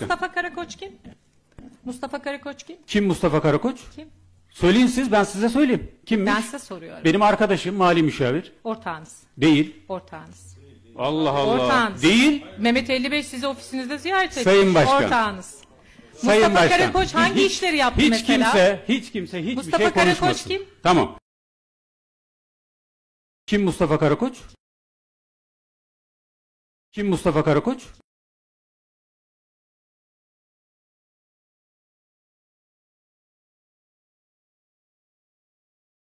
Mustafa Karakoç kim? Mustafa Karakoç kim? Kim Mustafa Karakoç? Kim? Söyleyin siz ben size söyleyeyim. Kimmiş? Ben size soruyorum. Benim arkadaşım mali müşavir. Ortağınız. Değil. Ortağınız. Allah Allah. Ortağınız. Değil. Mehmet 55 sizi ofisinizde ziyaret etti. Sayın Başkan. Ortağınız. Sayın Mustafa Başkan. Karakoç hangi hiç, işleri yaptı hiç mesela? Kimse, hiç kimse hiçbir Mustafa şey konuşmasın. Mustafa Karakoç kim? Tamam. Kim Mustafa Karakoç? Kim Mustafa Karakoç?